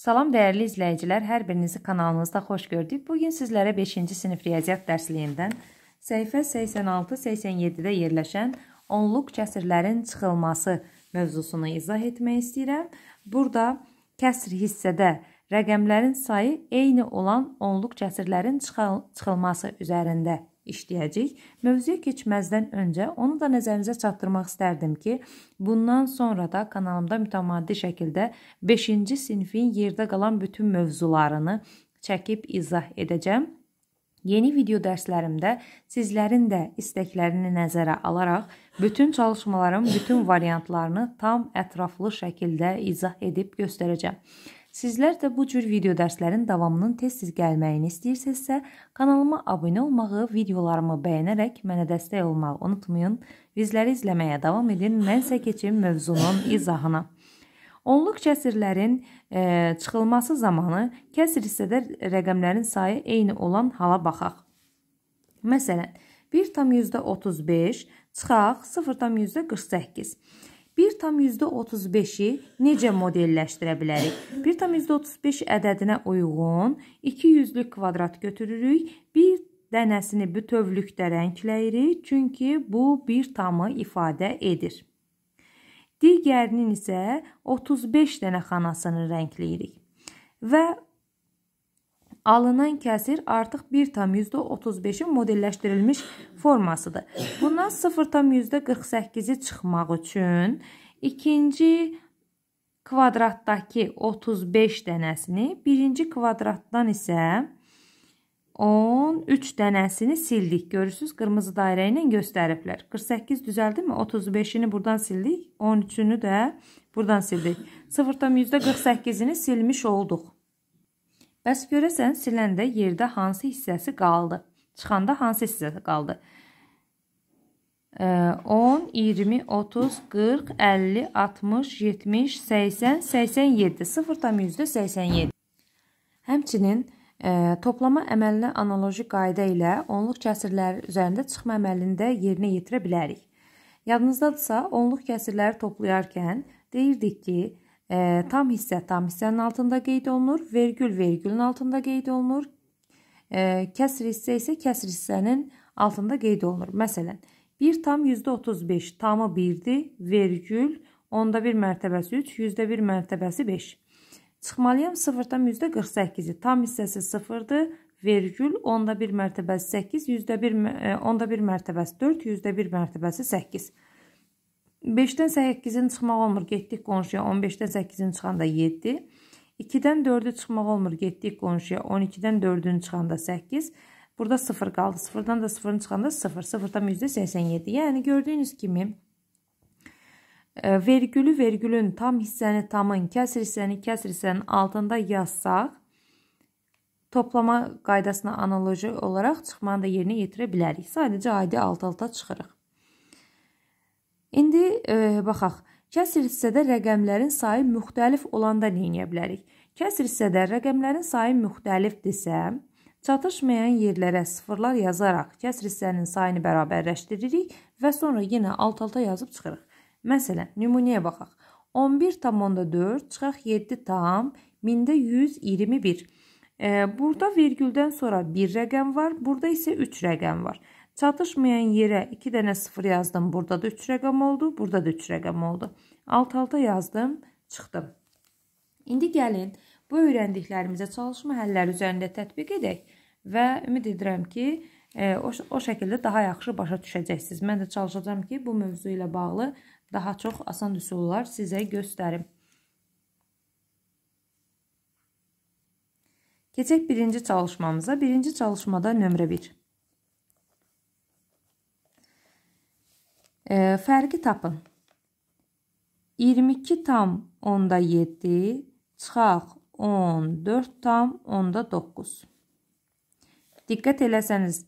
Salam dəyərli izləyicilər, hər birinizi kanalımızda xoş gördük. Bugün sizlərə 5-ci sinif riyaziyyat dərsliyindən səhifə 86-87-də yerləşən onluq kəsirlərin çıxılması mövzusunu izah etmək istəyirəm. Burada kəsir hissədə rəqəmlərin sayı eyni olan onluq kəsirlərin çıxıl çıxılması üzərində işləyəcək. Mövzuya keçməzdən öncə onu da nəzərinizə çatdırmaq istərdim ki, bundan sonra da kanalımda mütəmadi şəkildə 5-ci sinifin yerdə qalan bütün mövzularını çəkib izah edəcəm. Yeni video dərslərimdə sizlərin də istəklərini nəzərə alaraq bütün çalışmaların bütün variantlarını tam ətraflı şəkildə izah edib göstərəcəm. Sizlər də bu cür video dərslərin davamının tez-tez gəlməyini istəyirsinizsə, kanalıma abunə olmağı, videolarımı bəyənərək mənə dəstək olmağı unutmayın. Bizləri izləməyə davam edin. Mən isə keçim mövzunun izahına. Onluq kəsirlərin e, çıxılması zamanı kəsir hissədə rəqəmlərin sayı eyni olan hala baxaq. Məsələn, 1,35 çıxaq 0,48. 1,35-i necə modelləşdirə bilərik? 1,35 ədədinə uyğun 2 yüzlük kvadrat götürürük. Bir dənəsini bütövlükdə rəngləyirik, çünki bu bir tamı ifadə edir. Digərinin isə 35 dənə xanasını rəngləyirik. Və alınan kəsir artıq 1,35-in modelləşdirilmiş formasıdır. Bundan 0,48-i çıxmaq üçün ikinci kvadratdakı 35 dənəsini, birinci kvadratdan isə 13 dənəsini sildik. Görürsüz, qırmızı dairə ilə göstəriblər. 48 düzəldimi? 35-ini buradan sildik, 13-ünü də buradan sildik. 0,48-ini silmiş olduq. Bəs görəsən siləndə yerdə hansı hissəsi qaldı? Çıxanda hansı hissəsi qaldı? 10, 20, 30, 40, 50, 60, 70, 80, 87, 0,187. Həmçinin ə, toplama əməlini analoji qayda ilə onluq kəsirləri üzərində çıxma əməlini də yerinə yetirə bilərik. Yadınızdadırsa, onluq kəsirləri toplayarkən deyirdik ki, E, tam hissə tam hissənin altında qeyd olunur. Vergül vergülün altında qeyd olunur. E, kəsr hissə isə kəsr hissənin altında qeyd olunur. Məsələn, 1 tam %35 tamı 1-dir, vergül, onda 1 mərtəbəsi 3, %1 mərtəbəsi 5. Çıxmalıyam 0 tam %48-i, tam hissəsi 0-dır, vergül, onda 1 mərtəbəsi 8, %1, e, onda 1 mərtəbəsi 4, %1 mərtəbəsi 8. 5-dən 8-ini çıxmaq olmur, getdik qonşuya. 15-dən 8-ini çıxanda 7. 2-dən 4-ü çıxmaq olmur, getdik qonşuya. 12-dən 4-ünü çıxanda 8. Burada 0 qaldı. 0-dan da 0-ını çıxanda 0. 0-dan %87. Yəni gördüyünüz kimi e, vergülü vergülün tam hissəni tamın, kəsir hissəni kəsir hissənin altında yazsaq, toplama qaydasına analoji olaraq çıxmanı da yerinə yetirə bilərik. Sadəcə adi alt-alta çıxırıq. İndi e, baxaq. Kəsr hissədə rəqəmlərin sayı müxtəlif olanda nə edə bilərik? Kəsr hissədə rəqəmlərin sayı müxtəlifdirsə, çatışmayan yerlərə sıfırlar yazaraq kəsr hissənin sayını bərabərləşdiririk və sonra yenə alt-alta yazıb çıxırıq. Məsələn, nümunəyə baxaq. 11.4 çıxaq 7 tam 1121. E, burada vergüldən sonra 1 rəqəm var, burada isə 3 rəqəm var. Çatışmayan yerə 2 dənə 0 yazdım. Burada da 3 rəqəm oldu. Burada da 3 rəqəm oldu. Alt-alta yazdım, çıxdım. İndi gəlin bu öyrəndiklərimizə çalışma həlləri üzərində tətbiq edək və ümid edirəm ki, e, o, o şəkildə daha yaxşı başa düşəcəksiniz. Mən də çalışacağam ki, bu mövzu ilə bağlı daha çox asan üsullar sizə göstərim. Keçək birinci çalışmamıza. Birinci çalışmada nömrə 1. Bir. E, fərqi tapın. 22 tam onda 7 çıxaq 14 tam onda 9. Diqqət eləsəniz,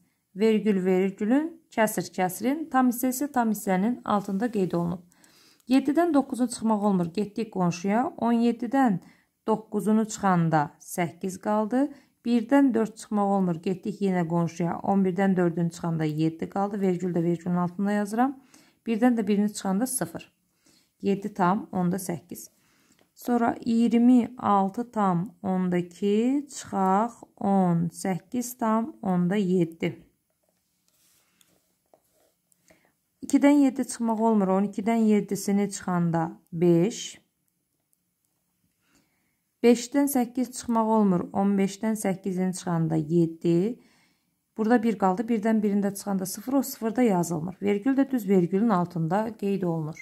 vergül vergülün, kəsir kəsirin, tam hissə isə tam hissənin altında qeyd olunub. 7-dən 9-u çıxmaq olmur, getdik qonşuya. 17-dən 9-unu çıxanda 8 qaldı. 1-dən 4 çıxmaq olmur, getdik yenə qonşuya. 11-dən 4-ünü çıxanda 7 qaldı, vergül də vergülün altında yazıram. Birdən də birini çıxanda 0. 7 tam onda 8. Sonra 26 tam onda 2 çıxaq 18 tam onda 7. 2-dən 7 çıxmaq olmur. 12-dən 7-sini çıxanda 5. 5-dən 8 çıxmaq olmur. 15-dən 8-ini çıxanda 7. 7. Burada 1 qaldı. 1-dən 1-də çıxanda 0, o 0-da yazılmır. Vergül də düz vergülün altında qeyd olunur.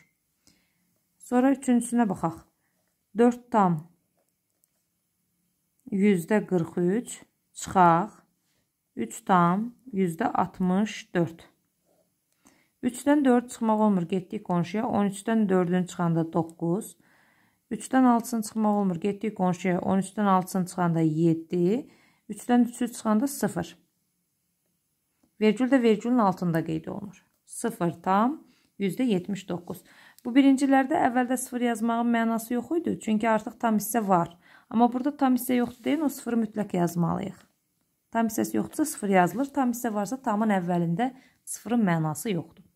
Sonra üçüncüsünə baxaq. 4 tam yüzdə 43 çıxaq. 3 tam yüzdə 64. 3-dən 4 çıxmaq olmur. Getdik qonşuya. 13-dən 4-ün çıxanda 9. 3-dən 6-sını çıxmaq olmur. Getdik qonşuya. 13-dən 6-sını çıxanda 7. 3-dən 3-ü çıxanda 0. Vergül də vergülün altında qeyd olunur. 0 tam %79. Bu birincilərdə əvvəldə 0 yazmağın mənası yox idi. Çünki artıq tam hissə var. Amma burada tam hissə yoxdur deyin, o 0 mütləq yazmalıyıq. Tam hissəsi yoxdursa 0 yazılır. Tam hissə varsa tamın əvvəlində 0-ın mənası yoxdur.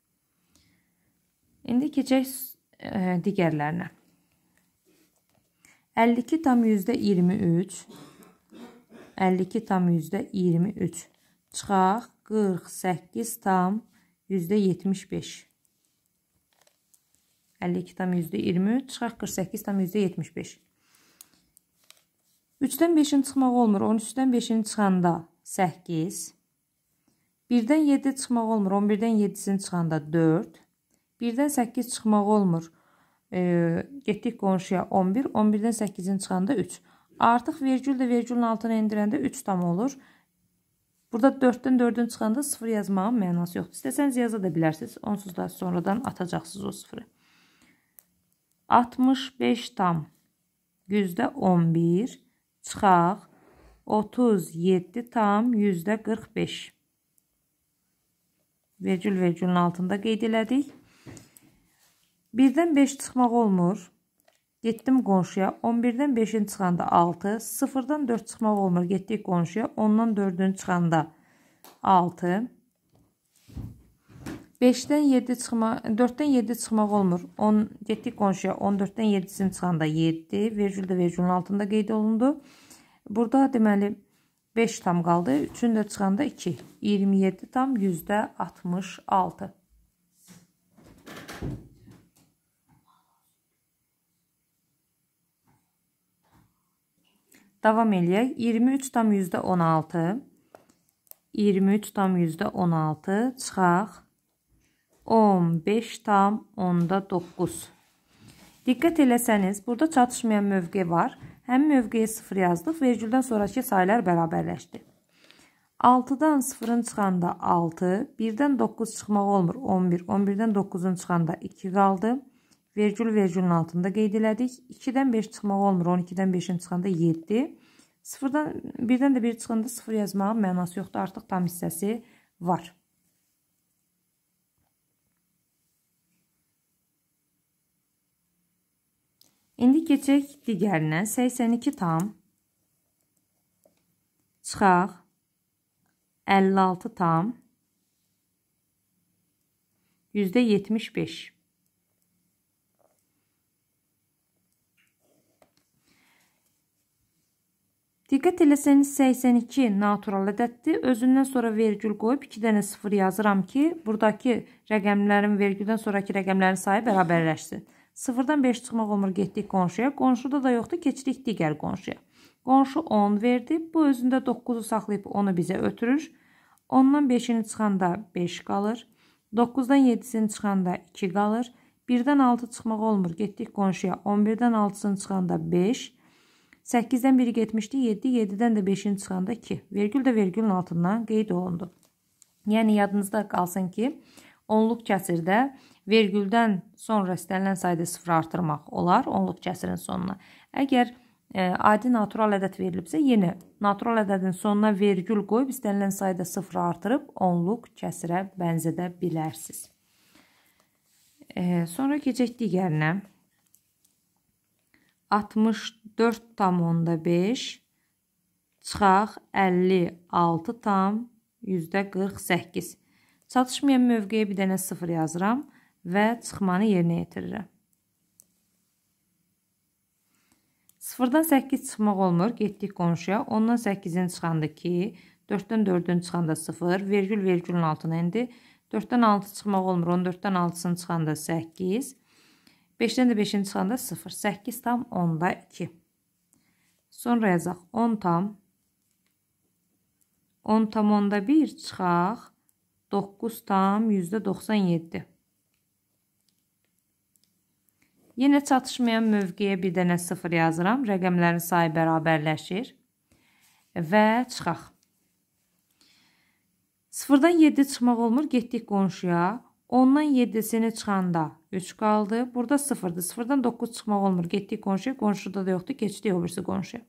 İndi keçək e, digərlərinə. 52 tam %23 52 tam %23 çıxaq 48 tam yüzdə 75. 52 tam yüzdə 20, çıxaq 48 tam yüzdə 75. 3-dən 5-in çıxmaq olmur, 13-dən 5-in çıxanda 8. 1-dən 7 çıxmaq olmur, 11-dən 7-sini çıxanda 4. 1-dən 8 çıxmaq olmur, e, getdik qonşuya 11, 11-dən 8-in çıxanda 3. Artıq vergül də vergülün altına indirəndə 3 tam olur. 3 Burada 4-dən 4-ün çıxanda 0 yazmağın mənası yoxdur. İstəsəniz yaza da bilərsiniz. Onsuz da sonradan atacaqsınız o 0-ı. 65 tam yüzdə 11 çıxaq. 37 tam yüzdə 45. Vergül vergülün altında qeyd elədik. 1-dən 5 çıxmaq olmur. Getdim qonşuya. 11-dən 5-in çıxanda 6, 0-dan 4 çıxmaq olmur. Getdik qonşuya. 10-dan 4-ün çıxanda 6. 5-dən 7 çıxmaq, 4-dən 7 çıxmaq olmur. 10 getdik qonşuya. 14-dən 7-sini çıxanda 7, vergül də vergülün altında qeyd olundu. Burada deməli 5 tam qaldı. 3-ün də çıxanda 2. 27 tam %66. Davam eləyək. 23,16 23,16 çıxaq. 15,9 Diqqət eləsəniz, burada çatışmayan mövqe var. Həmin mövqeyə 0 yazdıq, vergüldən sonraki saylar bərabərləşdi. 6-dan 0-ın çıxanda 6, 1-dən 9 çıxmaq olmur 11, 11-dən 9-un çıxanda 2 qaldı. 2 Vergül vergülün altında qeyd elədik. 2-dən 5 çıxmaq olmur. 12-dən 5-in çıxanda 7. 0-dan 1-dən də 1 çıxanda 0 yazmağın mənası yoxdur. Artıq tam hissəsi var. İndi keçək digərinə. 82 tam çıxaq 56 tam %75. Diqqət eləsəniz 82 natural ədəddir. Özündən sonra vergül qoyub 2 dənə 0 yazıram ki, buradakı rəqəmlərin vergüldən sonrakı rəqəmlərin sayı bərabərləşsin. 0-dan 5 çıxmaq olmur, getdik qonşuya. Qonşuda da yoxdur, keçirik digər qonşuya. Qonşu 10 verdi. Bu özündə 9-u saxlayıb 10-u bizə ötürür. 10-dan 5-ini çıxanda 5 qalır. 9-dan 7-sini çıxanda 2 qalır. 1-dən 6 çıxmaq olmur, getdik qonşuya. 11-dən 6-sını çıxanda 5 qalır. 8-dən 1 getmişdi, 7, 7-dən də 5-in çıxanda 2. Vergül də vergülün altından qeyd olundu. Yəni, yadınızda qalsın ki, onluq kəsirdə vergüldən sonra istənilən sayda sıfır artırmaq olar onluq kəsirin sonuna. Əgər ə, e, adi natural ədəd verilibsə, yenə natural ədədin sonuna vergül qoyub istənilən sayda sıfır artırıb onluq kəsirə bənzədə bilərsiniz. Ə, e, sonra keçək digərinə. 64,5 çıxaq 56 tam %48. Çatışmayan mövqeyə bir dənə 0 yazıram və çıxmanı yerinə yetirirəm. 0-dan 8 çıxmaq olmur, getdik qonşuya. 10-dan 8-in çıxanda 2, 4-dən 4-ün çıxanda 0, vergül vergülün altına indi. 4-dən 6 çıxmaq olmur, 14-dən 6-sını çıxanda 8, 5-dən də 5-ini çıxanda 0. 8 tam 10-da 2. Sonra yazaq 10 tam 10 tam 10-da 1 çıxaq. 9 tam %97. Yenə çatışmayan mövqeyə bir dənə 0 yazıram. Rəqəmlərin sayı bərabərləşir. Və çıxaq. 0-dan 7 çıxmaq olmur. Getdik qonşuya. 10-dan 7-sini çıxanda 3 kaldı. Burada 0'dı. 0'dan 9 çıkmak olmur. Getdik komşuya. Komşuda da yoktu. Geçti öbürsü komşuya.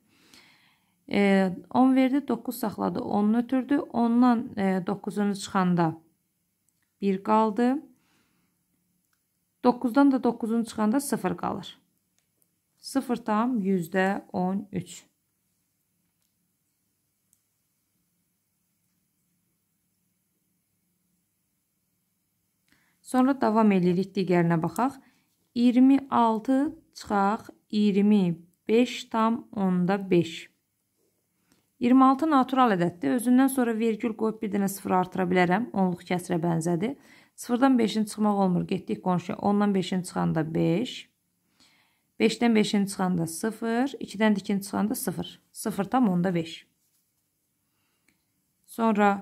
Ee, e, 10 verdi. 9 saxladı. 10'unu ötürdü. 10'dan e, 9'unu çıxanda 1 qaldı. 9'dan da 9'unu çıxanda 0 qalır. 0 tam %13. Sonra davam edirik digərinə baxaq. 26 çıxaq 25 tam onda 5. 26 natural ədəddir. Özündən sonra vergül qoyub bir dənə sıfır artıra bilərəm. Onluq kəsrə bənzədir. Sıfırdan 5-in çıxmaq olmur. Getdik qonşuya. 10-dan 5-in çıxanda 5. 5-dən 5-in çıxanda 0. 2-dən dikin çıxanda 0. 0 tam onda 5. Sonra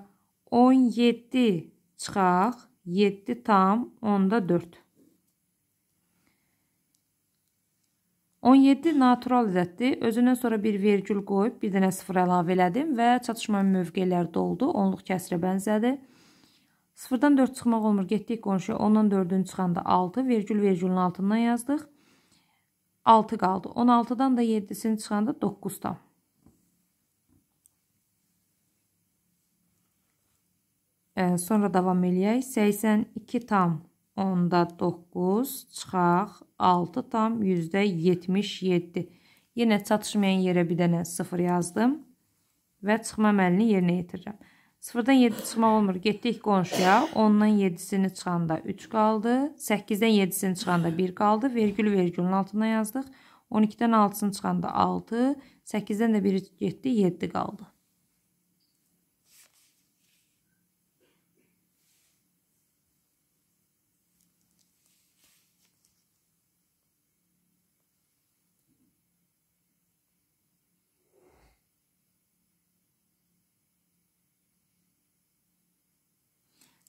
17 çıxaq. 7 tam onda 4. 17 natural ədəddir. Özündən sonra bir vergül qoyub bir dənə sıfır əlavə elədim və çatışmayan mövqelər doldu. Onluq kəsrə bənzədi. 0-dan 4 çıxmaq olmur. Getdik qonşuya. 10-dan 4-ün çıxanda 6. Vergül vergülün altından yazdıq. 6 qaldı. 16-dan da 7-sini çıxanda 9 tam. Sonra davam eləyək. 82 tam onda 9 çıxaq 6 tam yüzdə 77. Yenə çatışmayan yerə bir dənə 0 yazdım və çıxma əməlini yerinə yetirirəm. 0-dan 7 çıxmaq olmur. Getdik qonşuya. 10-dan 7-sini çıxanda 3 qaldı. 8-dən 7-sini çıxanda 1 qaldı. Vergül vergülün altına yazdıq. 12-dən 6-sını çıxanda 6. 8-dən də 1 getdi. 7 qaldı.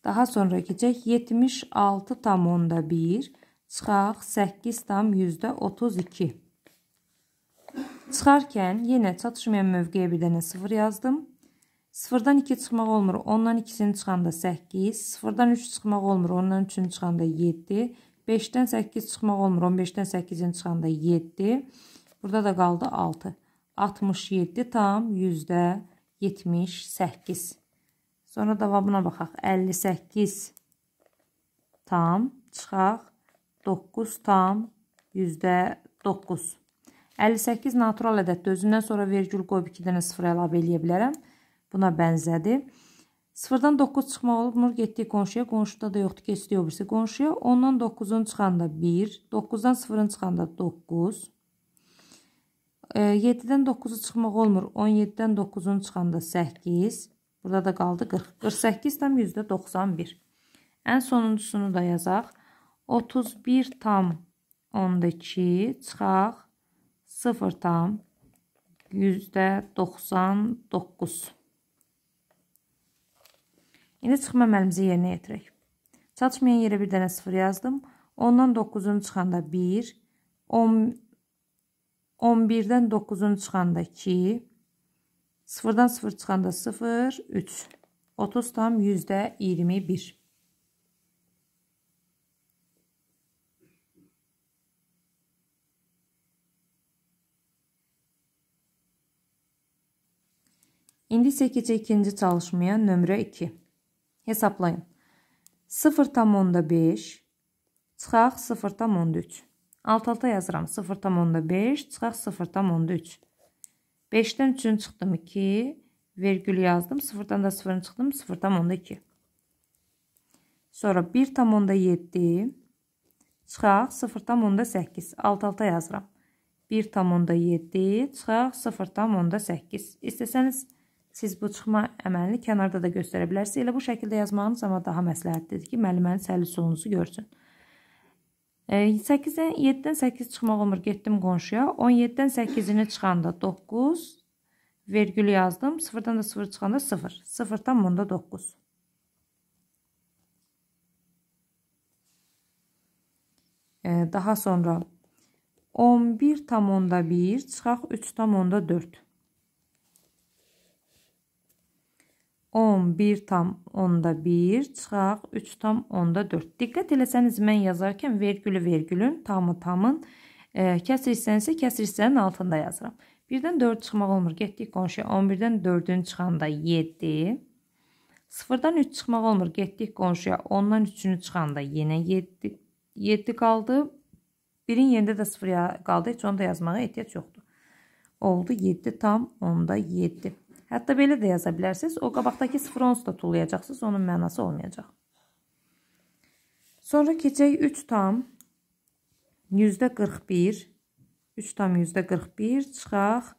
Daha sonra keçək 76,1 çıxaq 8,32. Çıxarkən yenə çatışmayan mövqeyə bir dənə 0 yazdım. 0-dan 2 çıxmaq olmur, 10-dan 2-sini çıxanda 8, 0-dan 3 çıxmaq olmur, 10-dan 3-ünü çıxanda 7, 5-dən 8 çıxmaq olmur, 15-dən 8-ini çıxanda 7, burada da qaldı 6. 67 tam %78. Sonra davabına baxaq. 58 tam çıxaq. 9 tam yüzdə 9. 58 natural ədəddir. Özündən sonra vergül qoyub 2 dənə sıfır əlavə eləyə bilərəm. Buna bənzədir. Sıfırdan 9 çıxmaq olmur. Getdik qonşuya. Qonşuda da yoxdur. Keçdi öbürsü qonşuya. 10-dan 9-un çıxanda 1. 9-dan 0-ın çıxanda 9. 7-dən 9-u çıxmaq olmur. 17-dən 9-un çıxanda 8. Burada da qaldı 40. 48 tam %91. Ən sonuncusunu da yazaq. 31 tam 12 çıxaq 0 tam %99. İndi çıxma əməlimizi yerinə yetirək. Çatışmayan yerə bir dənə 0 yazdım. 10-dan 9-un çıxanda 1, 10, 11-dən 9-un çıxanda 2, Sıfırdan sıfır çıxanda sıfır, üç. 30 tam yüzdə 21. İndi isə keçək ikinci çalışmaya, nömrə 2. Hesablayın. 0,5 çıxaq 0,3. Alt alta yazıram. 0,5 çıxaq 0,3. 5-dən 3-ünü çıxdım 2, vergül yazdım. 0-dan da 0-ını çıxdım 0,2. Sonra 1,7 çıxaq 0,8. Alt-alta yazıram. 1,7 çıxaq 0,8. İstəsəniz siz bu çıxma əməlini kənarda da göstərə bilərsiniz. Elə bu şəkildə yazmağınız amma daha məsləhətlidir ki, müəllimənin səhli solunuzu görsün. 8-dən 7-dən 8 çıxmaq olmur. Getdim qonşuya. 17-dən 8-ini çıxanda 9 vergül yazdım. 0-dan da 0 çıxanda 0. 0-dan bunda 9. Daha sonra 11 tam onda 1 çıxaq 3 tam onda 4. 11 tam 10-da 1 çıxaq 3 tam 10-da 4. Diqqət eləsəniz mən yazarkən vergülü vergülün, tamı tamın, e, kəsir hissəni isə kəsir hissənin altında yazıram. 1-dən 4 çıxmaq olmur. Getdik qonşuya. 11-dən 4-ün çıxanda 7. 0-dan 3 çıxmaq olmur. Getdik qonşuya. 10-dan 3-ünü çıxanda yenə 7 7 qaldı. 1-in yerində də 0 qaldı. Heç onu da yazmağa ehtiyac yoxdur. Oldu 7 tam 10-da 7. Hətta belə də yaza bilərsiniz. O qabaqdakı sıfır onsu da tullayacaqsınız. Onun mənası olmayacaq. Sonra keçək 3 tam yüzdə 41. 3 tam yüzdə 41 çıxaq.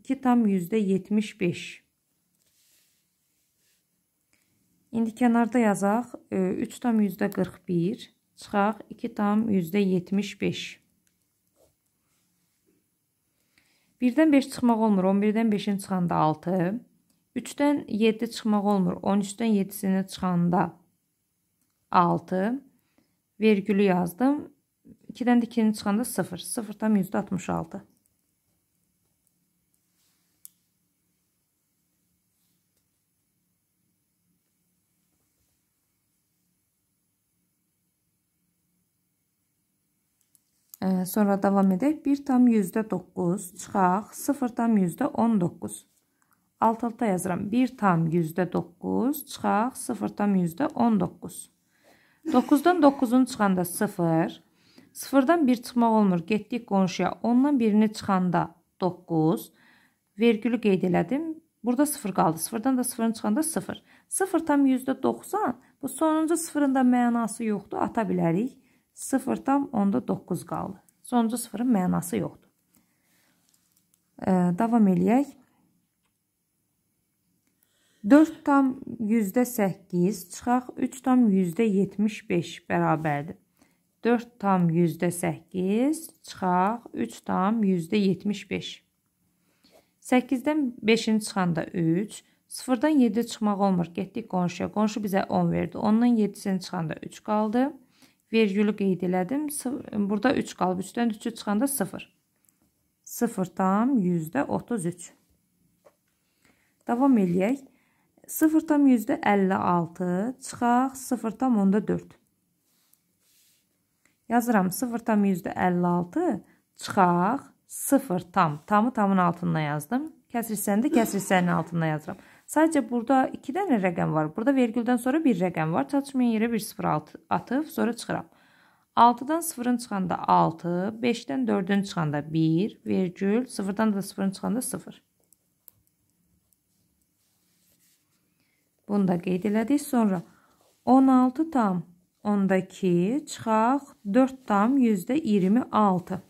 2 tam yüzdə 75. İndi kənarda yazaq. 3 tam yüzdə 41 çıxaq. 2 tam yüzdə 75. 1-dən 5 çıxmaq olmur, 11-dən 5-in çıxanda 6, 3-dən 7 çıxmaq olmur, 13-dən 7-sini çıxanda 6, vergülü yazdım, 2-dən 2-ni çıxanda 0, 0 tam %66. Sonra davam edək. 1 tam yüzdə 9 çıxaq. 0 tam yüzdə 19. Alt alta yazıram. 1 tam yüzdə 9 çıxaq. 0 tam yüzdə 19. 9-dan 9-un çıxanda 0. 0-dan 1 çıxmaq olmur. Getdik qonşuya. 10-dan 1-ini çıxanda 9. Vergülü qeyd elədim. Burada 0 qaldı. 0-dan da 0-ın çıxanda 0. 0 tam yüzdə 90. Bu sonuncu 0-ın da mənası yoxdur. Ata bilərik. 0 tam onda 9 qaldı. Sonuncu sıfırın mənası yoxdur. E, davam eləyək. 4 tam %8 çıxaq 3 tam %75 bərabərdir. 4 tam %8 çıxaq 3 tam %75. 8-dən 5-ini çıxanda 3, 0-dan 7 çıxmaq olmur. Getdik qonşuya. Qonşu bizə 10 verdi. 10-dan 7-sini çıxanda 3 qaldı. 3 vergülü qeyd elədim. Burada 3 qalıb. 3-dən 3-ü çıxanda 0. 0 tam 133. Davam eləyək. 0 tam 56 çıxaq 0 tam onda 4. Yazıram 0 tam 56 çıxaq 0 tam. Tamı tamın altında yazdım. Kəsirsəni də kəsirsənin altında yazıram. Sadəcə burada 2 dənə rəqəm var. Burada vergüldən sonra bir rəqəm var. Çatışmayan yerə bir sıfır atıb sonra çıxıram. 6-dan 0-ın çıxanda 6, 5-dən 4-ün çıxanda 1, vergül, 0-dan da 0-ın çıxanda 0. Bunu da qeyd elədik. Sonra 16 tam 10-dakı çıxaq 4 tam %26.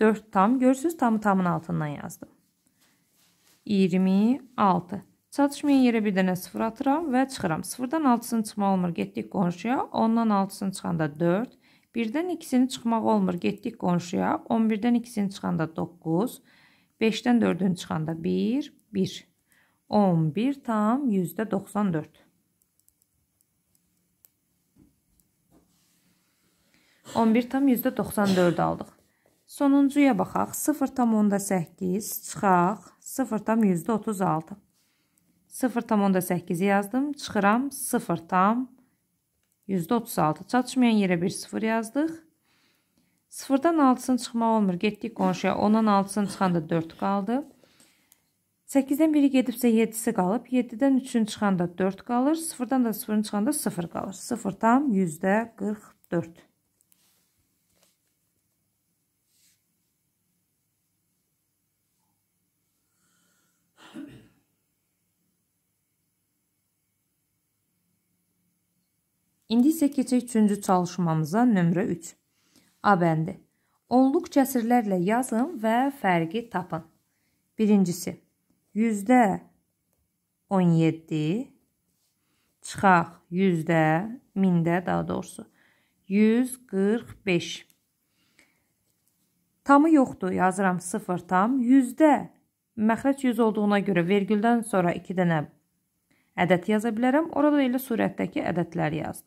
4 tam. Görürsünüz tamı tamın altından yazdım. 26. Çatışmayan yerə bir dənə 0 atıram və çıxıram. 0-dan 6-sını çıxmaq olmur, getdik qonşuya. 10-dan 6-sını çıxanda 4. 1-dən 2-sini çıxmaq olmur, getdik qonşuya. 11-dən 2-sini çıxanda 9. 5-dən 4-ünü çıxanda 1, 1. 11 tam %94. On bir tam yüzde doksan dörd aldıq. Sonuncuya baxaq. 0,8 çıxaq. 0,136. 0,8 yazdım. Çıxıram. 0,136. Çatışmayan yerə bir 0 yazdıq. 0-dan 6-sını çıxmaq olmur. Getdik qonşuya. 10-dan 6-sını çıxanda 4 qaldı. 8-dən biri gedibsə 7-si qalıb. 7-dən 3-ünü çıxanda 4 qalır. 0-dan da 0-ını çıxanda 0 qalır. 0 tam %44. İndi isə keçək 3-cü çalışmamıza nömrə 3. A bəndi. Onluq kəsirlərlə yazın və fərqi tapın. Birincisi, yüzdə 17 çıxaq yüzdə, mində daha doğrusu, 145. Tamı yoxdur, yazıram 0 tam, yüzdə məxrəc 100 olduğuna görə vergüldən sonra 2 dənə ədəd yaza bilərəm. Orada elə surətdəki ədədləri yazdım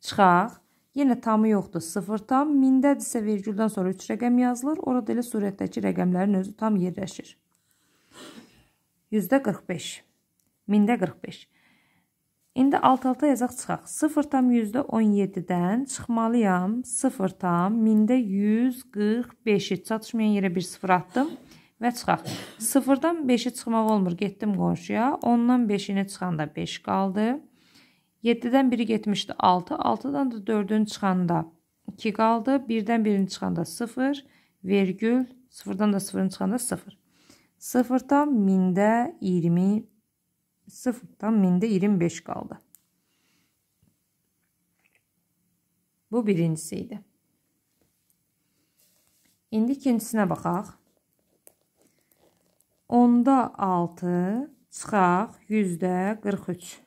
çıxaq. Yenə tamı yoxdur. 0 tam. Mindədirsə vergüldən sonra 3 rəqəm yazılır. Orada elə surətdəki rəqəmlərin özü tam yerləşir. 45. Mində 45. İndi alt-alta yazaq çıxaq. 0 tam 117-dən çıxmalıyam. 0 tam 1145-i çatışmayan yerə bir sıfır atdım və çıxaq. 0-dan 5-i çıxmaq olmur. Getdim qonşuya. 10-dan 5-ini çıxanda 5 qaldı. 7-dən biri getmişdi 6, 6-dan da 4-ün çıxanda 2 qaldı, 1-dən 1-in çıxanda 0, vergül, 0-dan da 0-ın çıxanda 0. 0-dan 1000-də 20, 0-dan 1000-də 25 qaldı. Bu birincisi idi. İndi ikincisinə baxaq. 10-da 6 çıxaq 100-də 43.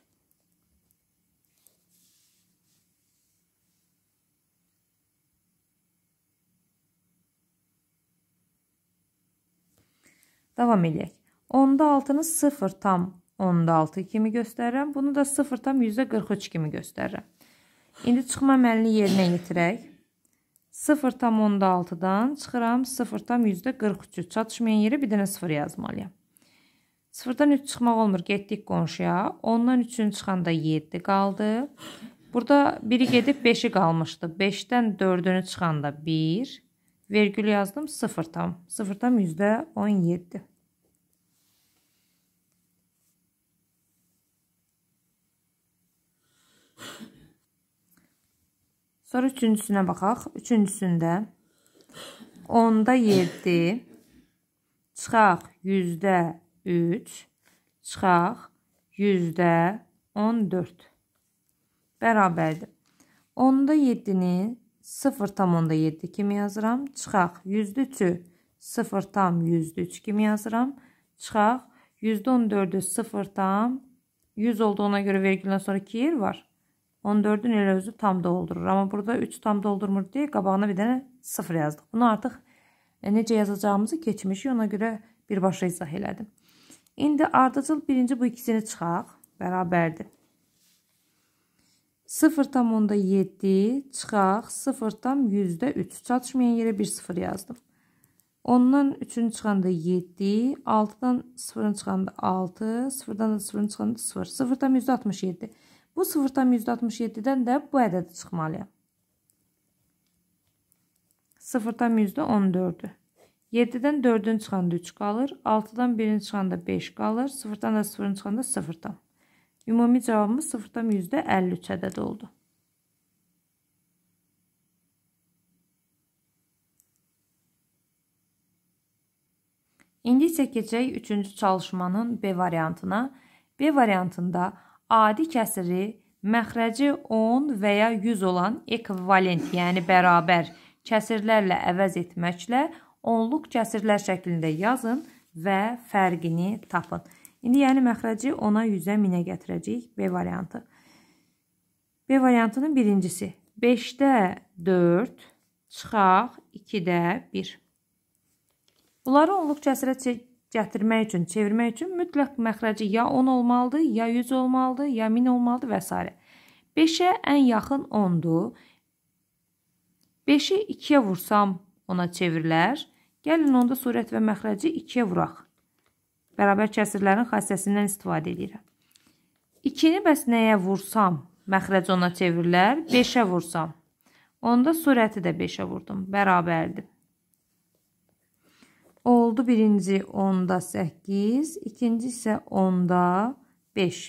Davam edək. 10-da 6-nı 0 tam 10-da 6 kimi göstərirəm. Bunu da 0 tam %43 kimi göstərirəm. İndi çıxma əməlini yerinə yetirək. 0 tam 10-da 6-dan çıxıram 0 tam %43-ü. Çatışmayan yerə bir dənə 0 yazmalıyam. 0-dan 3 çıxmaq olmur. Getdik qonşuya. 10-dan 3-ün çıxanda 7 qaldı. Burada biri gedib 5-i qalmışdı. 5-dən 4-ünü çıxanda 1 vergül yazdım 0 tam. 0 tam %17. Sonra üçüncüsünə baxaq. Üçüncüsündə 10-da 7 çıxaq %3 çıxaq %14 bərabərdir. 10-da 7-nin 0 tam 0,7 kimi yazıram. Çıxaq 103-ü 0 tam 103 kimi yazıram. Çıxaq 114-ü 0 tam 100 oldu ona göre vergüldən sonra 2 yer var. 14-ün elə özü tam doldurur. Ama burada 3 tam doldurmur diye qabağına bir dənə 0 yazdıq. Bunu artıq e, necə yazacağımızı keçmişik. Ona görə birbaşa izah elədim. İndi ardıcıl birinci bu ikisini çıxaq. Bərabərdir. 0,7 çıxaq 0,3 çatışmayan yerə 1 0 yazdım. Ondan 3-ün çıxanda 7, 6-dan 0-ın çıxanda 6, 0-dan da 0-ın çıxanda 0, 0,167. Bu 0,167-dən də bu ədədi çıxmalıyam. 0,14-ü. 7-dən 4-ün çıxanda 3 qalır, 6-dan 1-in çıxanda 5 qalır, 0-dan da 0-ın çıxanda 0-dan. Ümumi cavabımız 0,53 ədəd oldu. İndi isə keçək 3-cü çalışmanın B variantına. B variantında adi kəsiri məxrəci 10 və ya 100 olan ekvivalent, yəni bərabər kəsirlərlə əvəz etməklə onluq kəsirlər şəklində yazın və fərqini tapın. İndi yəni məxrəci 10-a 100-ə 1000-ə gətirəcəyik B variantı. B variantının birincisi 5-də 4 çıxaq 2-də 1. Bunları onluq kəsirə gətirmək üçün, çevirmək üçün mütləq məxrəci ya 10 olmalıdır, ya 100 olmalıdır, ya 1000 olmalıdır və s. 5-ə ən yaxın 10-dur. 5-i 2-yə vursam ona çevrilər. Gəlin onda sürət və məxrəci 2-yə vuraq. Bərabər kəsirlərin xassəsindən istifadə edirəm. 2-ni bəs nəyə vursam, məxrəc ona çevrilər, 5-ə vursam. Onda sürəti də 5-ə vurdum, bərabərdir. Oldu birinci 10-da 8, ikinci isə 10-da 5.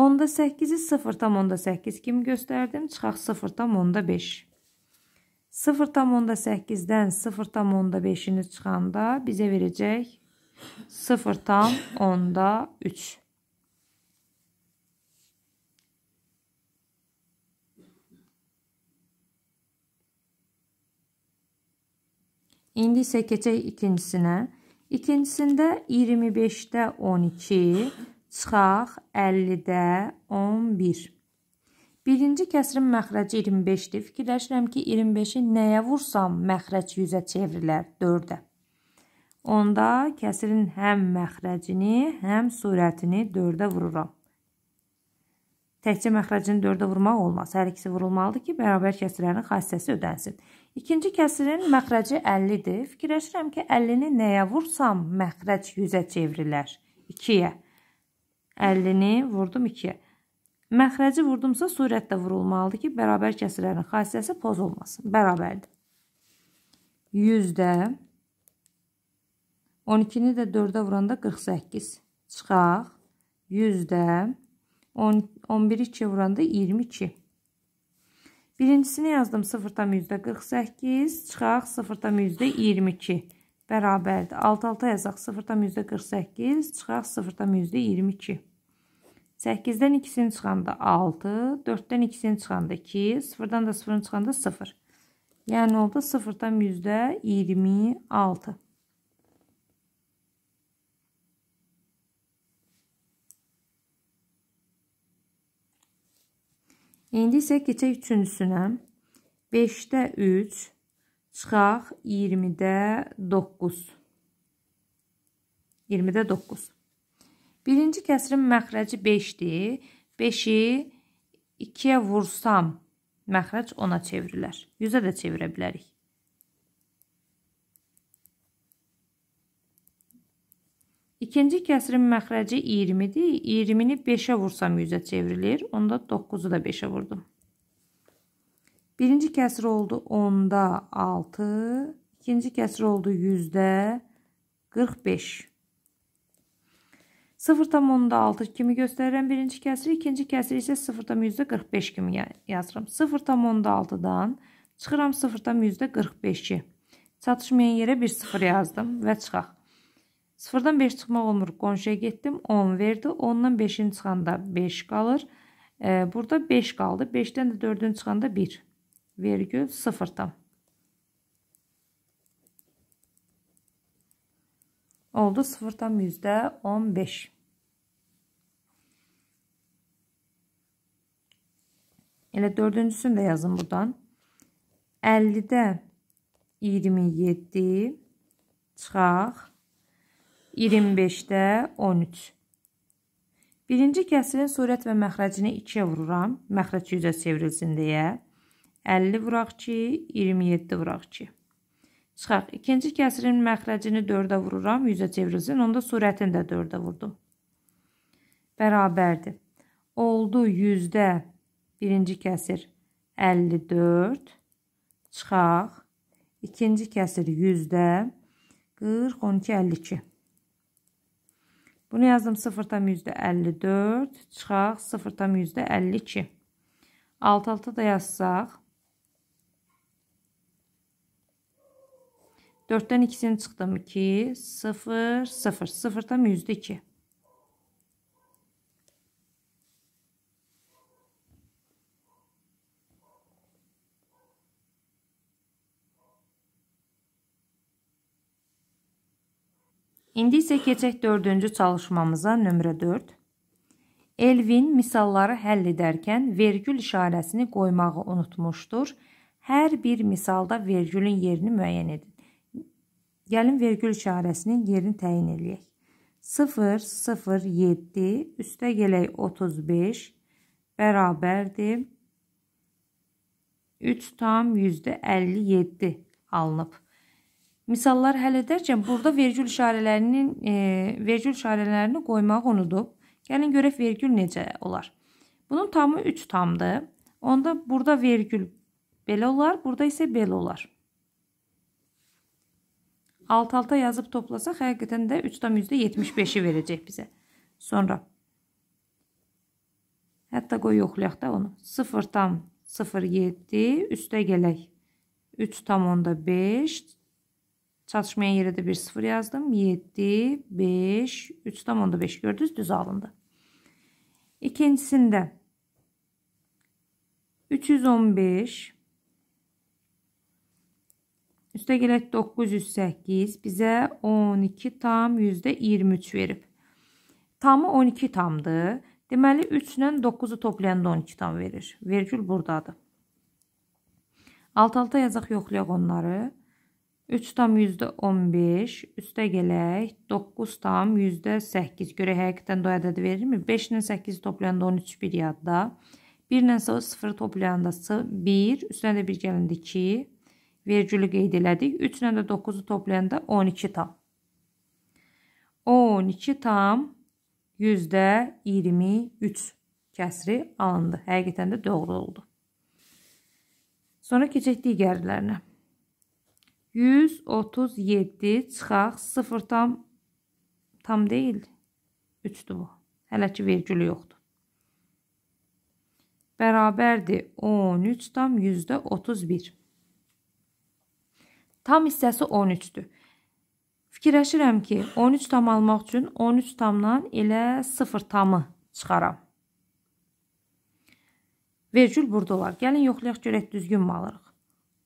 10-da 8-i 0-da 8 kimi göstərdim, çıxaq 0-da 5. 0,8-dən 0,5-ini çıxanda bizə verəcək 0 tam onda 3. İndi isə keçək ikincisinə. İkincisində 25-də 12, çıxaq 50-də 11. Birinci kəsrin məxrəci 25-dir. Fikirləşirəm ki, 25-i nəyə vursam məxrəc 100-ə çevrilir? 4-ə. Onda kəsirin həm məxrəcini, həm sürətini 4-ə vururam. Təkcə məxrəcini 4-ə vurmaq olmaz. Hər ikisi vurulmalıdır ki, bərabər kəsirlərin xassəsi ödənsin. İkinci kəsirin məxrəci 50-dir. Fikirləşirəm ki, 50-ni nəyə vursam məxrəc 100-ə çevrilər. 2-yə. 50-ni vurdum 2-yə. Məxrəci vurdumsa sürət də vurulmalıdır ki, bərabər kəsirlərin xassəsi pozulmasın. Bərabərdir. 100-də 12-ni də 4-ə vuranda 48. Çıxaq. 100-də 11-i 2-yə vuranda 22. Birincisini yazdım 0-dan 148. Çıxaq 0-dan 22. Bərabərdir. Alt-alta yazaq 0-dan 48. Çıxaq 0-dan 22. 8-dən 2-sini çıxanda 6, 4-dən 2-sini çıxanda 2, 0-dan da 0-ın çıxanda 0. Yəni oldu 0-dan 100-də 26. İndi isə keçək üçüncüsünə. 5-də 3 çıxaq 20-də 9. 20-də 9. Birinci kəsrin məxrəci 5-dir. 5-i 2-yə vursam məxrəc 10-a çevrilər. 100-ə də çevirə bilərik. İkinci kəsrin məxrəci 20-dir. 20-ni 5-ə vursam 100-ə çevrilir. Onda 9-u da 5-ə vurdum. Birinci kəsr oldu 10-da 6. İkinci kəsr oldu 100-də 45. 0,6 kimi göstərirəm birinci kəsri, ikinci kəsri isə 0,145 kimi yazıram. 0,6-dan çıxıram 0,145-i. Çatışmayan yerə 1 sıfır yazdım və çıxaq. Sıfırdan 5 çıxmaq olmur. Qonşuya getdim, 10 verdi. 10-dan 5-in çıxanda 5 qalır. E, burada 5 qaldı. 5-dən də 4-ün çıxanda 1. Vergül 0 tam. Oldu 0 tam %15. Elə dördüncüsünü də yazın buradan. 50-də 27 çıxaq. 25-də 13. Birinci kəsirin sürət və məxrəcini 2-yə vururam. Məxrəc 100-ə çevrilsin deyə. 50 vuraq ki, 27 vuraq ki. Çıxaq. İkinci kəsirin məxrəcini 4-ə vururam. 100-ə çevrilsin. Onda sürətini də 4-ə vurdum. Bərabərdir. Oldu 100-də birinci kəsir 54. Çıxaq. İkinci kəsir 100-də 40, 12, 52. Bunu yazdım 0,54 çıxaq 0,52. Alt alta da yazsaq. 4-dən 2-sini çıxdım 2, 0, 0, 0,2. İndi isə keçək dördüncü çalışmamıza nömrə 4. Elvin misalları həll edərkən vergül işarəsini qoymağı unutmuşdur. Hər bir misalda vergülün yerini müəyyən edin. Gəlin vergül işarəsinin yerini təyin edək. 0, 0, 7, üstə gələk 35 bərabərdir. 3 tam %57 alınıb. Misallar həll edərkən burada vergül işarələrinin e, vergül işarələrini qoymağı unudub. Gəlin görək vergül necə olar. Bunun tamı 3 tamdır. Onda burada vergül belə olar, burada isə belə olar. Alt-alta yazıb toplasaq həqiqətən də 3 tam %75-i verəcək bizə. Sonra Hətta qoy yoxlayaq da onu. 0 tam 0,7 üstə gələk. 3 tam onda 5 Çatışmayan yerə də 1 0 yazdım. 7, 5, 3 tam onda 5 gördünüz düz alındı. İkincisində 315 üstə gələk 908 bizə 12 tam %23 verib. Tamı 12 tamdır. Deməli 3 ilə 9-u toplayanda 12 tam verir. Vergül buradadır. Alt-alta yazaq yoxlayaq onları. 9 3 tam %15 üstə gələk 9 tam %8 görək həqiqətən də o ədədi verirmi? 5 ilə 8 toplayanda 13 bir yadda. 1 ilə 0 toplayanda 1 üstünə də 1 gələndə 2 vergülü qeyd elədik. 3 ilə də 9-u toplayanda 12 tam. 12 tam %23 kəsri alındı. Həqiqətən də doğru oldu. Sonra keçək digərlərinə. 137 çıxaq 0 tam tam deyil. 3-dür bu. Hələ ki vergülü yoxdur. Bərabərdir 13 tam yüzdə 31. Tam hissəsi 13-dür. Fikirləşirəm ki, 13 tam almaq üçün 13 tamdan elə 0 tamı çıxaram. Vergül burada olar. Gəlin yoxlayaq görək düzgün mü alırıq.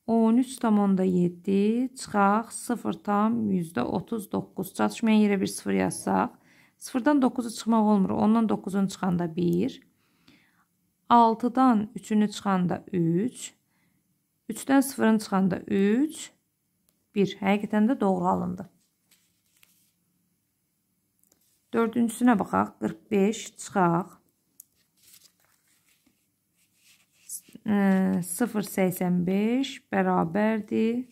13,7 çıxaq 0,139 çatışmayan yerə bir 0 yazsaq 0-dan 9-u çıxmaq olmur. 10-dan 9-un çıxanda 1. 6-dan 3-ünü çıxanda 3. 3-dən 0-ın çıxanda 3. 1. Həqiqətən də doğru alındı. Dördüncüsünə baxaq. 45 çıxaq. 0,85 bərabərdir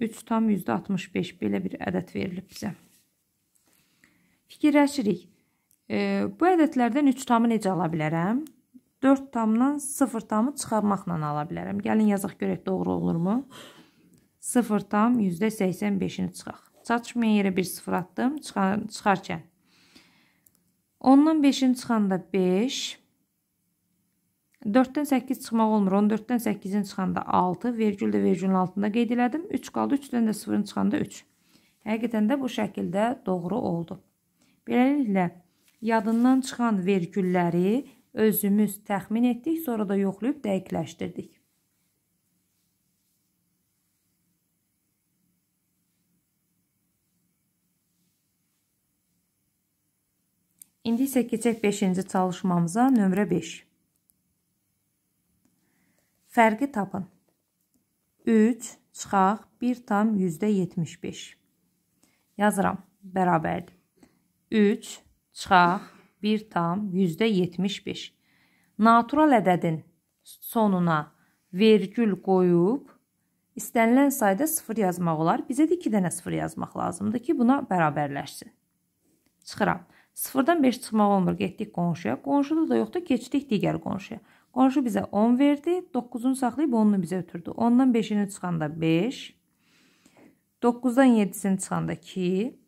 3,65 belə bir ədəd verilib bizə. Fikirləşirik. E, bu ədədlərdən 3 tamı necə ala bilərəm? 4 tamdan 0 tamı çıxarmaqla ala bilərəm. Gəlin yazıq görək doğru olurmu? 0 tam %85-ini çıxaq. Çatışmayan yerə 1 sıfır atdım çıxar, çıxarkən. 10-dan 5-ini çıxanda 5, 4-dən 8 çıxmaq olmur. 14-dən 8-in çıxanda 6, vergül də vergülün altında qeyd elədim. 3 qaldı, 3-dən də 0-ın çıxanda 3. Həqiqətən də bu şəkildə doğru oldu. Beləliklə, yadından çıxan vergülləri özümüz təxmin etdik, sonra da yoxlayıb dəqiqləşdirdik. İndi isə keçək 5-ci çalışmamıza, nömrə 5. Fərqi tapın. 3 çıxaq 1 tam %75. Yazıram, bərabərdir. 3 çıxaq 1 tam %75. Natural ədədin sonuna vergül qoyub istənilən sayda 0 yazmaq olar. Bizə də 2 dənə 0 yazmaq lazımdır ki, buna bərabərləşsin. Çıxıram. 0-dan 5 çıxmaq olmur, getdik qonşuya. Qonşuda da yoxdur, keçdik digər qonşuya. Qonşu bizə 10 verdi. 9-unu saxlayıb 10-unu bizə ötürdü. 10-dan 5-ini çıxanda 5. 9-dan 7-sini çıxanda 2.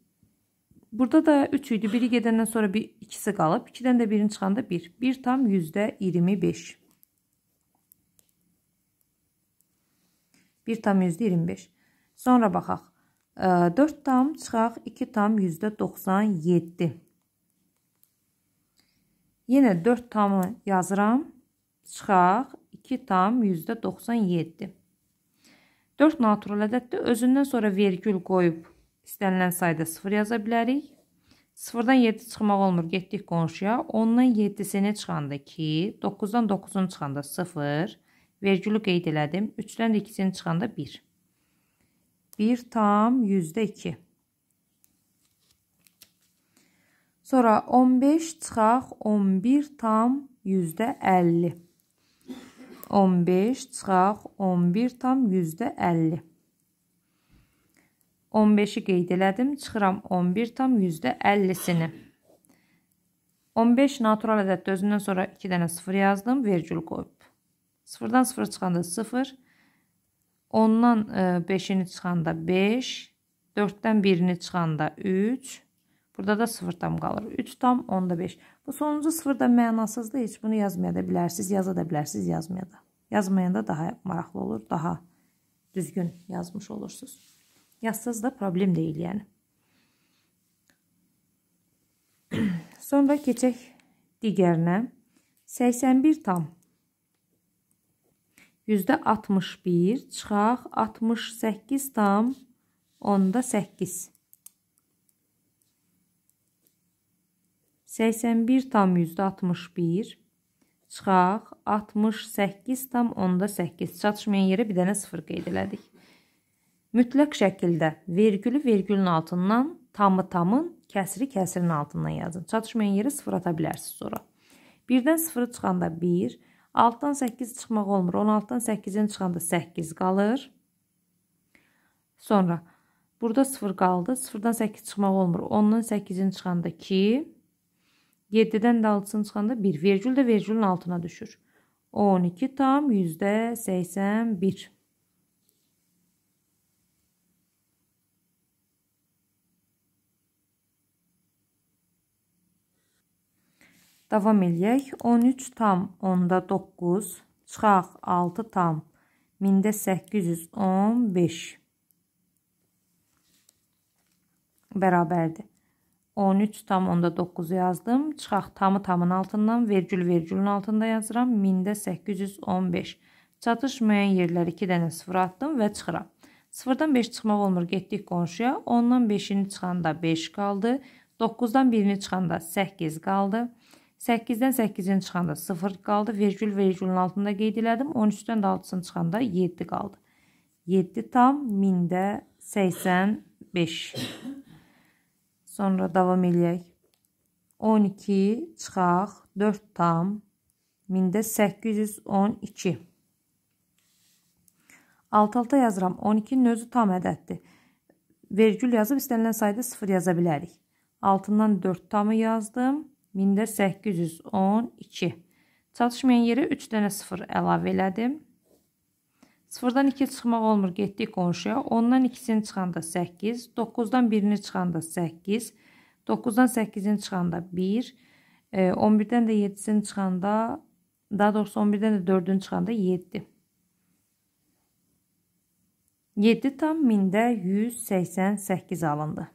Burada da 3 idi. 1-i gedəndən sonra bir, ikisi qalıb. 2-dən də 1-ini çıxanda 1. 1 tam %25. 1 tam %25. Sonra baxaq. 4 tam çıxaq. 2 tam %97. Yenə 4 tamı yazıram çıxaq 2 tam yüzdə 97. 4 natural ədəddir. Özündən sonra vergül qoyub istənilən sayda 0 yaza bilərik. 0-dan 7 çıxmaq olmur, getdik qonşuya. 10-dan 7-sini çıxanda 2, 9-dan 9-unu çıxanda 0, vergülü qeyd elədim. 3-dən 2-sini çıxanda 1. 1 tam yüzdə 2. Sonra 15 çıxaq 11 tam yüzdə 50. 15 çıxaq 11 tam yüzdə 50. 15-i qeyd elədim. Çıxıram 11 tam yüzdə 50-sini. 15 natural ədəddə özündən sonra 2 dənə 0 yazdım. Vergül qoyub. 0-dan 0 çıxanda 0. 10-dan 5-ini çıxanda 5. 4-dən 1-ini çıxanda 3. Burada da 0 tam qalır. 3 tam 10'da 5. Bu sonuncu 0 da mənasızdır. Heç bunu yazmaya da bilərsiniz, yaza da bilərsiniz, yazmaya da. Yazmayanda daha maraqlı olur, daha düzgün yazmış olursunuz. Yazsız da problem deyil yəni. Sonra keçək digərinə. 81 tam. Yüzdə 61 çıxaq. 68 tam. Onda 8. 81,61 çıxaq 68,8 çatışmayan yerə bir dənə 0 qeyd elədik. Mütləq şəkildə vergülü vergülün altından, tamı tamın, kəsri kəsrin altından yazın. Çatışmayan yerə 0 ata bilərsiniz sonra. 1-dən 0 çıxanda 1, 6-dan 8 çıxmaq olmur. 16-dan 8-in çıxanda 8 qalır. Sonra burada 0 qaldı. 0-dan 8 çıxmaq olmur. 10-dan 8-in çıxanda 2. 7-dən də altısını çıxanda 1. Vergül də vergülün altına düşür. 12 tam %81. Davam eləyək. 13 tam onda 9 çıxaq 6 tam 1815 bərabərdir. 13,9 yazdım. Çıxaq tamı tamın altından, vergül vergülün altında yazıram. 1000-də 815. Çatışmayan yerlər 2 dənə 0 atdım və çıxıram. 0-dan 5 çıxmaq olmur, getdik qonşuya. 10-dan 5-ini çıxanda 5 qaldı. 9-dan 1-ini çıxanda 8 qaldı. 8-dən 8-ini çıxanda 0 qaldı. Vergül vergülün altında qeyd elədim. 13-dən də 6-sını çıxanda 7 qaldı. 7 tam 1000-də 85. Sonra davam eləyək. 12 çıxaq 4 tam 1812. Alt-alta yazıram. 12-nin özü tam ədəddir. Vergül yazıb istənilən sayda 0 yaza bilərik. Altından 4 tamı yazdım. 1812. Çatışmayan yerə 3 dənə 0 əlavə elədim. Sıfırdan 2 çıxmaq olmur, getdik qonşuya. 10-dan 2-sini çıxanda 8, 9-dan 1-ini çıxanda 8, 9-dan 8-ini çıxanda 1, 11-dən e, də 7-sini çıxanda, daha doğrusu 11-dən də 4-ünü çıxanda 7. 7 tam 1000-də 188 alındı.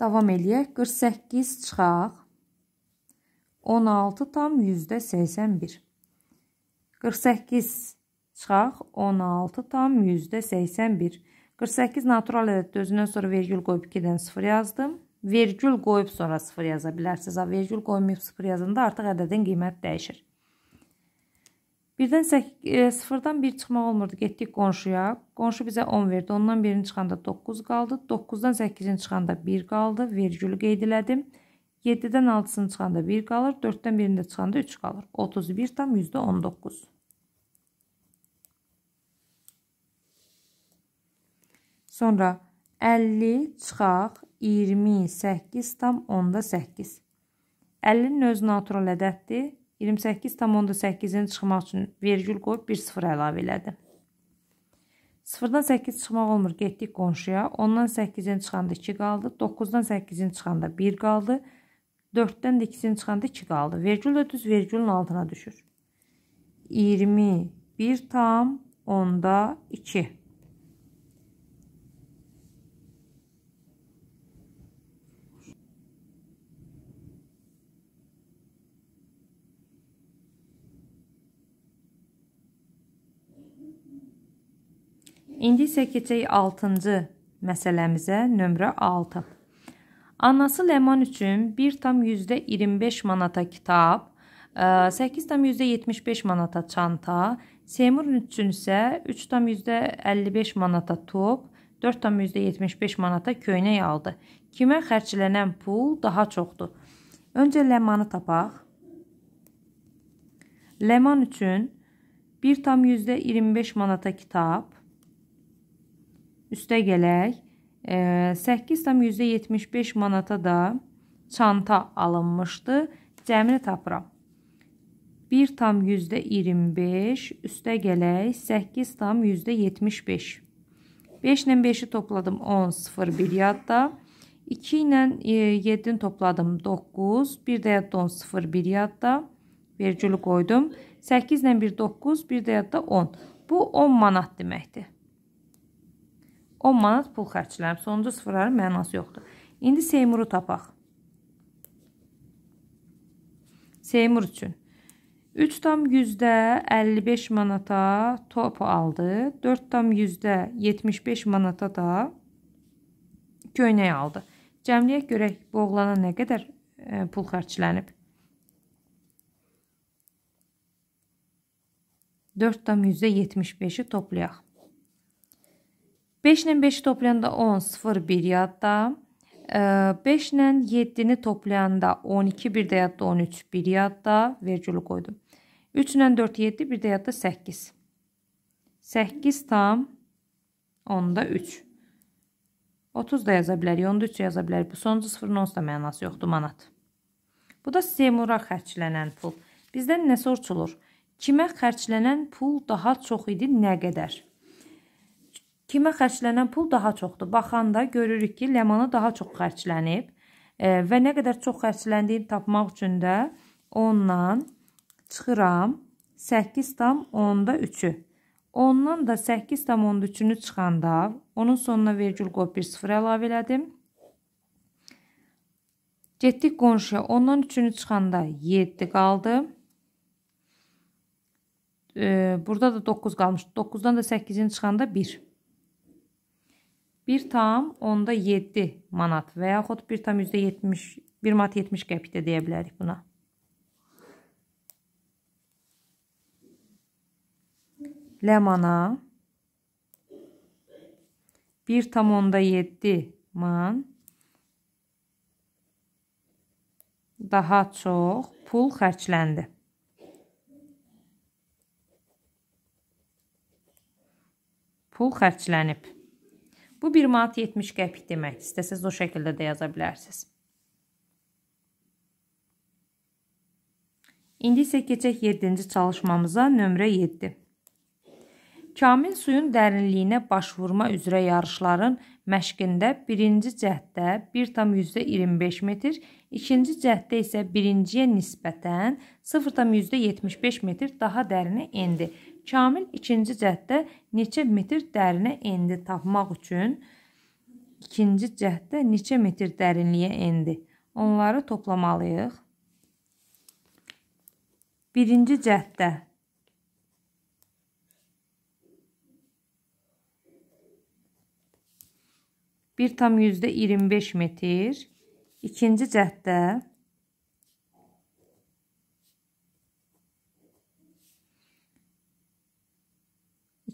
Davam eləyək. 48 çıxaq. 16 tam yüzdə 81. 48 çıxaq. 16 tam yüzdə 81. 48 natural ədəddir. Özündən sonra vergül qoyub 2-dən 0 yazdım. Vergül qoyub sonra 0 yaza bilərsiniz. Vergül qoymayıb 0 yazında artıq ədədin qiyməti dəyişir. Birdən e, sıfırdan 1 çıxmaq olmurdu. Getdik qonşuya. Qonşu bizə 10 verdi. Ondan birini çıxanda 9 qaldı. 9-dan 8-ini çıxanda 1 qaldı. Vergülü qeyd elədim. 7-dən 6-sını çıxanda 1 qalır. 4-dən 1-ini də çıxanda 3 qalır. 31 tam %19. Sonra 50 çıxaq 28 tam onda 8. 50-nin özü natural ədəddir. 28,8-ni çıxmaq üçün vergül qoyub 1 sıfır əlavə elədi. Sıfırdan 8 çıxmaq olmur, getdik qonşuya. 10-dan 8-ni çıxanda 2 qaldı, 9-dan 8-ni çıxanda 1 qaldı, 4-dən də 2-ni çıxanda 2 qaldı. Vergül də düz vergülün altına düşür. 21 tam onda 2. İndi isə keçək 6-cı məsələmizə, nömrə 6. Anası Ləman üçün 1.25 manata kitab, 8.75 e, manata çanta, Seymur üçün isə 3.55 manata top, 4.75 manata köynək aldı. Kimə xərclənən pul daha çoxdur? Öncə Ləmanı tapaq. Ləman üçün 1.25 manata kitab, üstə gələk. 8,75 manata da çanta alınmışdı. Cəmini tapıram. 1,25 üstə gələk 8,75. 5 ilə 5-i topladım 10, 0, 1 yadda. 2 ilə 7-ni topladım 9, 1 də yadda 10, 0, 1 yadda. Vergülü qoydum. 8 ilə 1, 9, 1 də yadda 10. Bu 10 manat deməkdir. 10 manat pul xərcləyib. Sonuncu sıfırların mənası yoxdur. İndi Seymuru tapaq. Seymur üçün 3 tam yüzdə 55 manata topu aldı. 4 tam yüzdə 75 manata da göynək aldı. Cəmliyyət görək bu oğlana nə qədər e, pul xərclənib. 4 tam yüzdə 75-i toplayaq. 5 ilə 5-i toplayanda 10, 0, 1 yadda. 5 ilə 7-ni toplayanda 12, bir də yadda 13, 1 yadda. Vergülü qoydum. 3 ilə 4, 7, bir də yadda 8. 8 tam 10-da 3. 30 da yaza bilərik, 10-da 3 yaza bilərik. Bu sonuncu sıfırın onsuz da mənası yoxdur, manat. Bu da Seymura xərclənən pul. Bizdən nə sorçulur? Kimə xərclənən pul daha çox idi, nə qədər? Kimə xərclənən pul daha çoxdur? Baxanda görürük ki, ləmana daha çox xərclənib e, və nə qədər çox xərcləndiyini tapmaq üçün də 10-dan çıxıram 8,3-ü. 10-dan da 8,3-ünü çıxanda onun sonuna vergül qoyub bir sıfır əlavə elədim. Getdik qonşuya. 10-dan 3-ünü çıxanda 7 qaldı. E, burada da 9 qalmış. 9-dan da 8-ini çıxanda 1. 1 tam onda 7 manat və yaxud 1 tam %70 1 manat 70 qəpik də deyə bilərik buna. Ləmana 1 tam onda 7 man daha çox pul xərcləndi. Pul xərclənib. Bu 1 manat 70 qəpik demək. İstəsəz o şəkildə də yaza bilərsiniz. İndi isə keçək 7-ci çalışmamıza, nömrə 7. Kamil suyun dərinliyinə başvurma üzrə yarışların məşqində birinci cəhddə 1,25 metr, ikinci cəhddə isə birinciyə nisbətən 0,75 metr daha dərinə endi. Kamil ikinci cəhddə neçə metr dərinə endi tapmaq üçün ikinci cəhddə neçə metr dərinliyə endi? Onları toplamalıyıq. Birinci cəhddə bir tam yüzdə 25 metr. İkinci cəhddə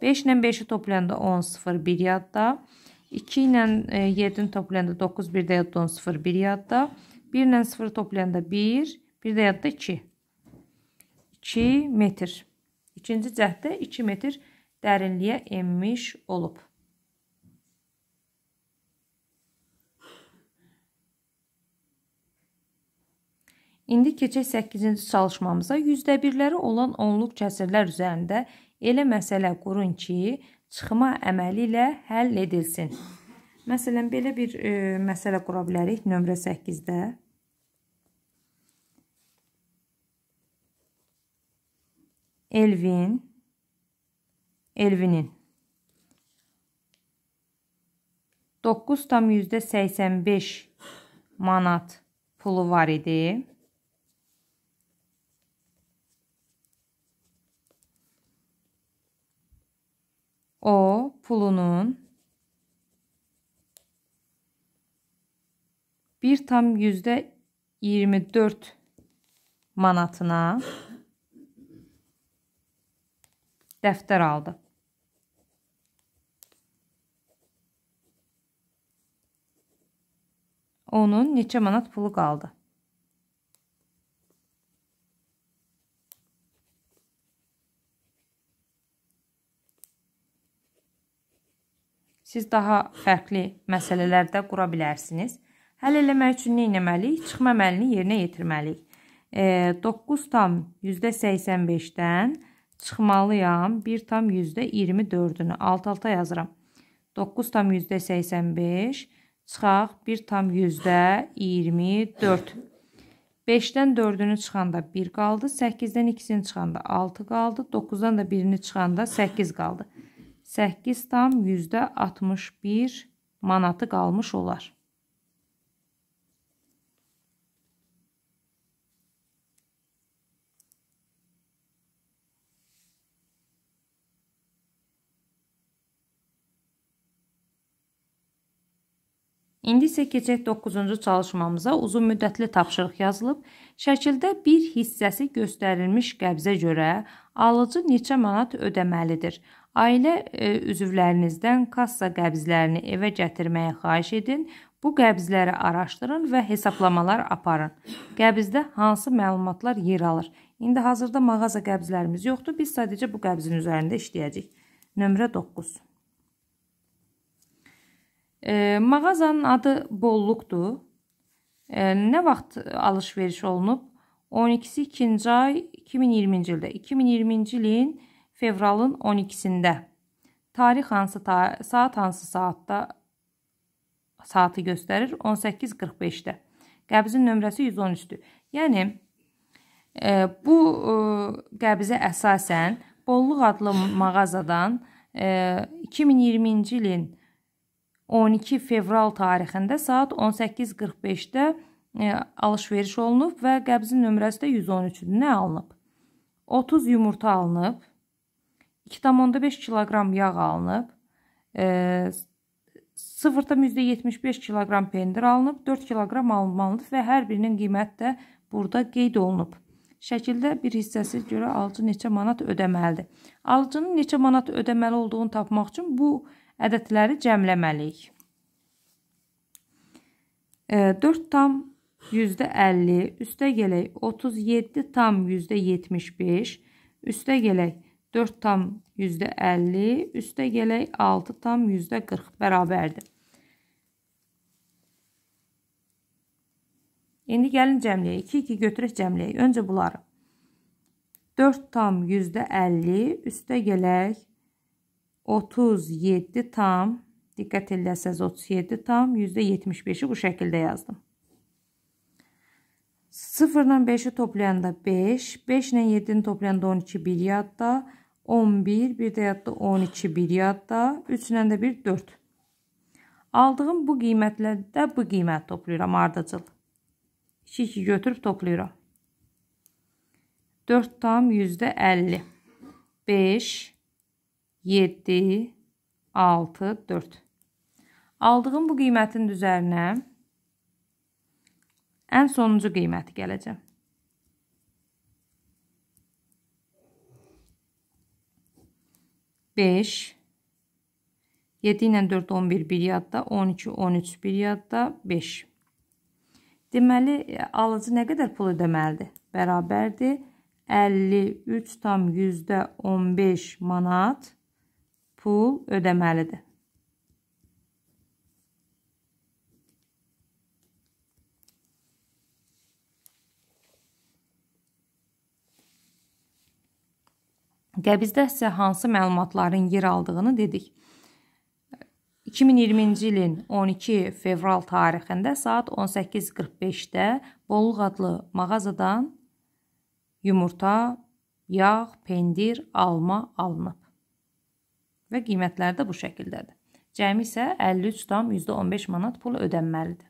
5 ilə 5-i toplayanda 10, 0, 1 yadda. 2 ilə 7-ni e, toplayanda 9, 1 də yadda 10, 0, 1 yadda. 1 ilə 0 toplayanda 1, 1 də yadda 2. 2 metr. İkinci cəhddə 2 metr dərinliyə enmiş olub. İndi keçək 8-ci çalışmamıza %1-ləri olan onluq kəsirlər üzərində elə məsələ qurun ki, çıxma əməli ilə həll edilsin. Məsələn, belə bir e, məsələ qura bilərik nömrə 8-də. Elvin Elvinin 9,85 manat pulu var idi. o pulunun bir tam yüzde 24 manatına defter aldı. Onun neçə manat pulu qaldı? siz daha fərqli məsələlər də qura bilərsiniz. Həll eləmək üçün nə etməliyik? Çıxma əməlini yerinə yetirməliyik. E, 9 tam %85-dən çıxmalıyam 1 tam %24-ünü alt-alta yazıram. 9 tam %85 çıxaq 1 tam %24. 5-dən 4-ünü çıxanda 1 qaldı, 8-dən 2-sini çıxanda 6 qaldı, 9-dan da 1-ini çıxanda 8 qaldı. 8 tam %61 manatı qalmış olar. İndi isə keçək 9-cu çalışmamıza uzun müddətli tapşırıq yazılıb. Şəkildə bir hissəsi göstərilmiş qəbzə görə alıcı neçə manat ödəməlidir? Ailə e, üzvlərinizdən kassa qəbzlərini evə gətirməyə xahiş edin. Bu qəbzləri araşdırın və hesablamalar aparın. Qəbzdə hansı məlumatlar yer alır? İndi hazırda mağaza qəbzlərimiz yoxdur. Biz sadəcə bu qəbzin üzərində işləyəcəyik. Nömrə 9. E, mağazanın adı bolluqdur. E, nə vaxt alış-veriş olunub? 12-ci ay 2020-ci ildə. 2020-ci ilin fevralın 12-sində tarix hansı ta saat hansı saatda saatı göstərir? 18:45-də. Qəbzin nömrəsi 113-dür. Yəni e, bu e, qəbzə əsasən Bolluq adlı mağazadan e, 2020-ci ilin 12 fevral tarixində saat 18:45-də e, alış-veriş olunub və qəbzin nömrəsi də 113-dür. Nə alınıb? 30 yumurta alınıb, 2,5 kiloqram yağ alınıb, e, 0,75 kiloqram pendir alınıb, 4 kiloqram alınmalıdır və hər birinin qiyməti də burada qeyd olunub. Şəkildə bir hissəsi görə alıcı neçə manat ödəməlidir. Alıcının neçə manat ödəməli olduğunu tapmaq üçün bu ədədləri cəmləməliyik. 4 e, tam %50, üstə gələk 37 tam %75, üstə gələk 0,5 4 tam yüzdə 50 üstə gələk 6 tam yüzdə 40 bərabərdir. İndi gəlin cəmləyək. 2, 2 götürək cəmləyək. Öncə bunları. 4 tam yüzdə 50 üstə gələk 37 tam, diqqət eləsəz 37 tam yüzdə 75-i bu şəkildə yazdım. 0 ilə 5-i toplayanda 5, 5 ilə 7-ni toplayanda 12 bir yadda, 5 11, bir də yadda 12, bir yadda, 3-lə də 1, 4. Aldığım bu qiymətlərdə bu qiymət toplayıram ardıcıl. 2-2 götürüb toplayıram. 4 tam %50. 5, 7, 6, 4. Aldığım bu qiymətin üzərinə ən sonuncu qiyməti gələcəm. 5 7 ilə 4 11 bir yadda, 12 13 bir yadda, 5. Deməli e, alıcı nə qədər pul ödəməlidir? Bərabərdir 53 tam %15 manat pul ödəməlidir. Qəbizdə isə hansı məlumatların yer aldığını dedik. 2020-ci ilin 12 fevral tarixində saat 18:45-də Bolluq adlı mağazadan yumurta, yağ, pendir, alma alınıb. Və qiymətləri də bu şəkildədir. Cəmi isə 53,15 manat pul ödənməlidir.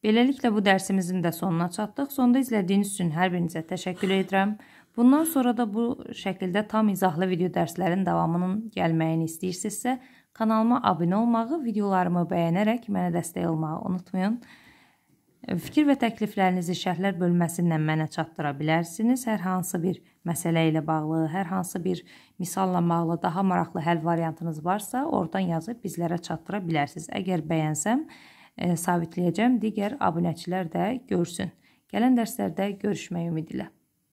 Beləliklə bu dərsimizin də sonuna çatdıq. Sonda izlədiyiniz üçün hər birinizə təşəkkür edirəm. Bundan sonra da bu şəkildə tam izahlı video dərslərin davamının gəlməyini istəyirsinizsə, kanalıma abunə olmağı, videolarımı bəyənərək mənə dəstək olmağı unutmayın. Fikir və təkliflərinizi şərhlər bölməsindən mənə çatdıra bilərsiniz. Hər hansı bir məsələ ilə bağlı, hər hansı bir misalla bağlı daha maraqlı həll variantınız varsa, oradan yazıb bizlərə çatdıra bilərsiniz. Əgər bəyənsəm, E, sabitləyəcəm, digər abunəçilər də görsün. Gələn dərslərdə görüşmək ümidilə.